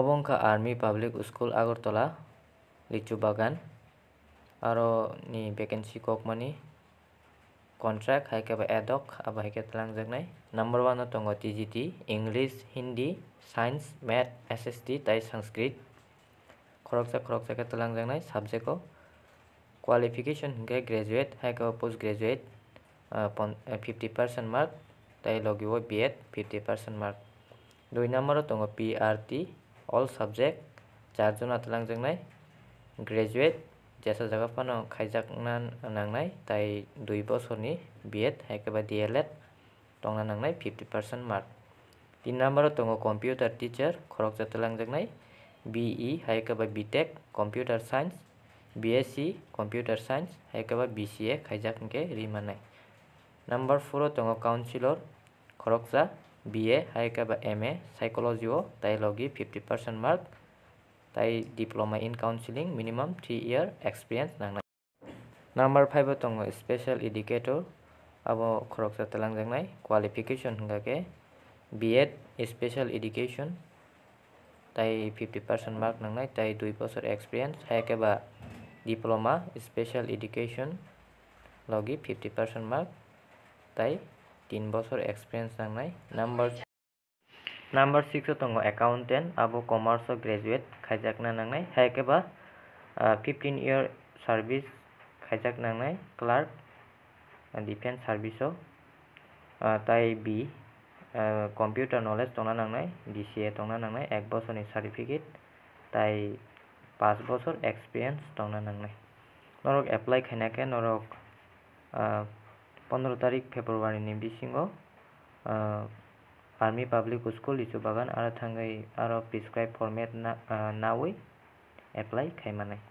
অবংকা army public school Agartala Lichu Bagan আৰু নি vacancy ককমানি contract হাইকে বা এডক আৰু হাইকে তালাংজাগনাই নম্বৰ ওৱানত টংগ T G T English Hindi science math S S T তাই সংস্কৃত খৰকচা খৰকচাকে তালাংজাগনাই ছাবজেক্ট কোৱালিফিকেশ্যন হে গ্ৰেজুৱেট হাইকে বা পষ্ট গ্ৰেজুৱেট পন ফিফটি পাৰ্চেণ্ট মাৰ্ক তাই লগিব B Ed fifty percent mark দুই নম্বৰত টংগ P R T all subject যার জন্য আতলাংজং নাই গ্রেজুয়েট জেসা জাগা পানো খাইজাক নাং নাই তাই দুই বছরনি বিএড হেকেবা ডিএলএড টংনা নাং নাই ফিফটি পার্সেন্ট মার্ক তিন নম্বর দো কম্পিউটার টিচার খরক জাতলাংজং নাই বিই হাইকেবা BTech computer science BSc computer science হাইকেবা বিসিএ খাইজাক রিমানাই নাম্বার ফোর দো কাউন্সিলর খরকজা বিএ হাইকাবা এম এ চাইক'লজিও তাই লগি ফিফটি পাৰ্চেণ্ট মাৰ্ক তাই diploma in counselling minimum three year experience নাংনাই নাম্বাৰ ফাইভত দঙ স্পেচিয়েল ইডুকেটৰ আবো খৰক জাতালাংজাংনাই কোৱালিফিকেশ্যন হাকে বি এড স্পেচিয়েল ইডুকেশ্যন তাই ফিফটি পাৰ্চেণ্ট মাৰ্ক নাংনাই তাই দুই বছৰ এক্সপিৰিয়েঞ্চ হাইকাবা ডিপ্ল'মা স্পেচিয়েল ইডুকেশ্যন লগি ফিফটি পাৰ্চেণ্ট মাৰ্ক তাই তিন বছর এক্সপিরিয়েন্স নাই নাম্বার নাম্বার সিক্সও তঙ্গ অ্যাকাউন্টেন্ট আবু কমার্স গ্রাজুয়েট খাইজাক নাংনাই হাইকে হ্যাঁ, বা ফিফটিন ইয়ার সার্ভিস খাইজাক নাংনাই ক্লার্ক ডিফেন্স সার্ভিসও তাই বি কম্পিউটার নলেজ টংনা নাংনাই ডিসিএ টংনা নাংনাই এক বছরনি সার্টিফিকেট তাই পাঁচ বছর এক্সপিরিয়েন্স টংনা নাংনাই নরক এপ্লাই খাইনাকে নরক পোন্ধৰ তাৰিখ ফেব্ৰুৱাৰী নিমডিচিঙ army public school Lichu Bagan আৰু থাঙ্গাই আৰু প্ৰিচক্ৰাইব ফৰ্মেট না নাৱৈ এপ্লাই খাইমানে